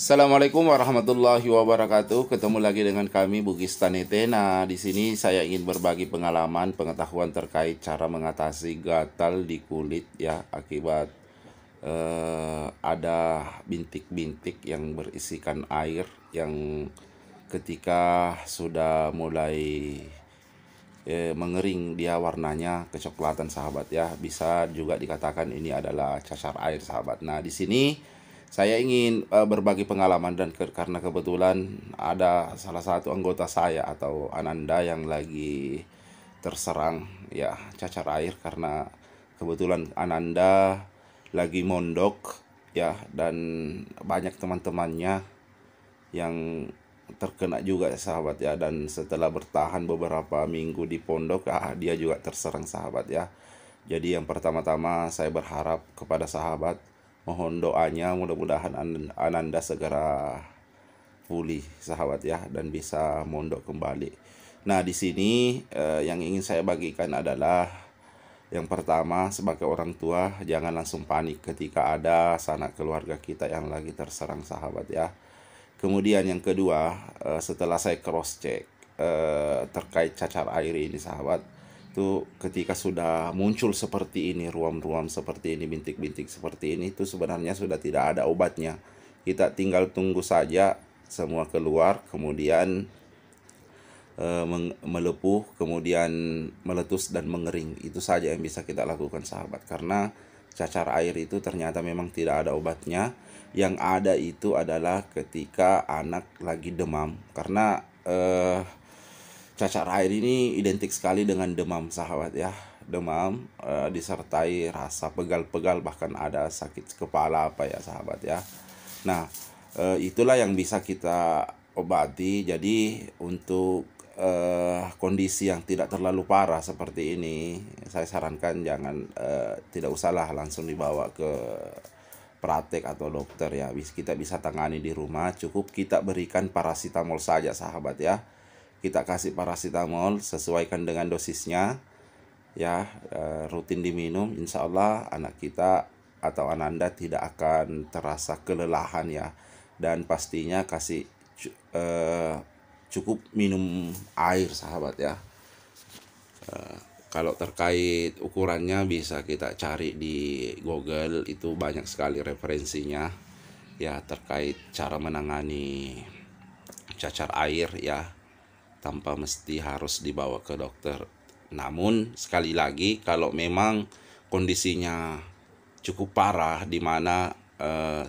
Assalamualaikum warahmatullahi wabarakatuh. Ketemu lagi dengan kami Bugis Tanetena. Di sini saya ingin berbagi pengalaman, pengetahuan terkait cara mengatasi gatal di kulit ya akibat eh, ada bintik-bintik yang berisikan air yang ketika sudah mulai eh, mengering dia warnanya kecoklatan sahabat ya. Bisa juga dikatakan ini adalah cacar air sahabat. Nah, di sini saya ingin uh, berbagi pengalaman dan ke karena kebetulan ada salah satu anggota saya atau ananda yang lagi terserang ya cacar air karena kebetulan ananda lagi mondok ya dan banyak teman-temannya yang terkena juga sahabat ya dan setelah bertahan beberapa minggu di pondok ah dia juga terserang sahabat ya jadi yang pertama-tama saya berharap kepada sahabat Mohon doanya mudah-mudahan Ananda segera pulih sahabat ya dan bisa mondok kembali. Nah, di sini eh, yang ingin saya bagikan adalah yang pertama sebagai orang tua jangan langsung panik ketika ada sanak keluarga kita yang lagi terserang sahabat ya. Kemudian yang kedua eh, setelah saya cross check eh, terkait cacar air ini sahabat itu ketika sudah muncul seperti ini ruam-ruam seperti ini bintik-bintik seperti ini itu sebenarnya sudah tidak ada obatnya kita tinggal tunggu saja semua keluar kemudian e, melepuh kemudian meletus dan mengering itu saja yang bisa kita lakukan sahabat karena cacar air itu ternyata memang tidak ada obatnya yang ada itu adalah ketika anak lagi demam karena eh, cacar air ini identik sekali dengan demam sahabat ya demam uh, disertai rasa pegal-pegal bahkan ada sakit kepala apa ya sahabat ya nah uh, itulah yang bisa kita obati jadi untuk uh, kondisi yang tidak terlalu parah seperti ini saya sarankan jangan uh, tidak usahlah langsung dibawa ke praktek atau dokter ya kita bisa tangani di rumah cukup kita berikan parasitamol saja sahabat ya kita kasih paracetamol sesuaikan dengan dosisnya ya eh, rutin diminum insya Allah anak kita atau anak anda tidak akan terasa kelelahan ya dan pastinya kasih eh, cukup minum air sahabat ya eh, kalau terkait ukurannya bisa kita cari di Google itu banyak sekali referensinya ya terkait cara menangani cacar air ya tanpa mesti harus dibawa ke dokter. Namun sekali lagi kalau memang kondisinya cukup parah di mana eh,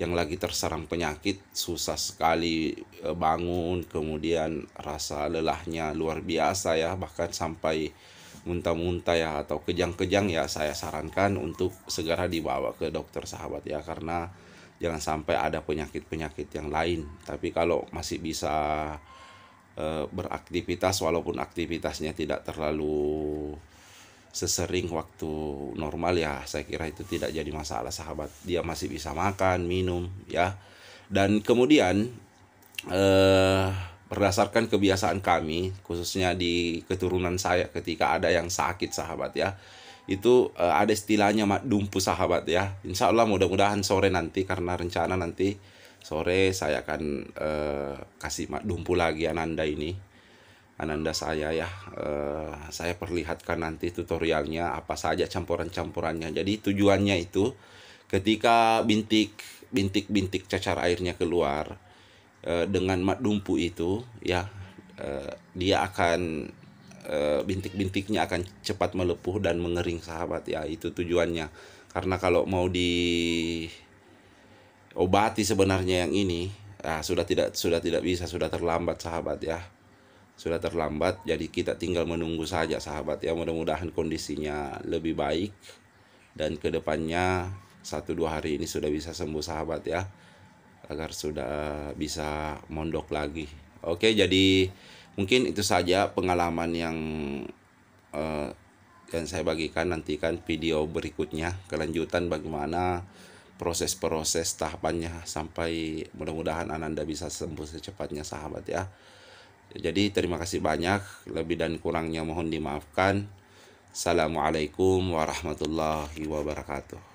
yang lagi terserang penyakit susah sekali eh, bangun, kemudian rasa lelahnya luar biasa ya bahkan sampai muntah-muntah ya atau kejang-kejang ya saya sarankan untuk segera dibawa ke dokter sahabat ya karena jangan sampai ada penyakit-penyakit yang lain. Tapi kalau masih bisa Eh, beraktivitas walaupun aktivitasnya tidak terlalu sesering waktu normal ya saya kira itu tidak jadi masalah sahabat dia masih bisa makan minum ya dan kemudian eh, berdasarkan kebiasaan kami khususnya di keturunan saya ketika ada yang sakit sahabat ya itu eh, ada istilahnya mak dumpu sahabat ya insya Allah mudah-mudahan sore nanti karena rencana nanti sore saya akan uh, kasih dumpu lagi ananda ini ananda saya ya uh, saya perlihatkan nanti tutorialnya apa saja campuran-campurannya jadi tujuannya itu ketika bintik bintik-bintik cacar airnya keluar uh, dengan mat dumpu itu ya uh, dia akan bintik-bintiknya akan cepat melepuh dan mengering sahabat ya itu tujuannya karena kalau mau di obati sebenarnya yang ini nah, sudah tidak sudah tidak bisa sudah terlambat sahabat ya sudah terlambat jadi kita tinggal menunggu saja sahabat ya mudah-mudahan kondisinya lebih baik dan kedepannya satu dua hari ini sudah bisa sembuh sahabat ya agar sudah bisa mondok lagi oke jadi mungkin itu saja pengalaman yang uh, yang saya bagikan nantikan video berikutnya kelanjutan bagaimana proses-proses tahapannya sampai mudah-mudahan Ananda bisa sembuh secepatnya sahabat ya. Jadi terima kasih banyak, lebih dan kurangnya mohon dimaafkan. Assalamualaikum warahmatullahi wabarakatuh.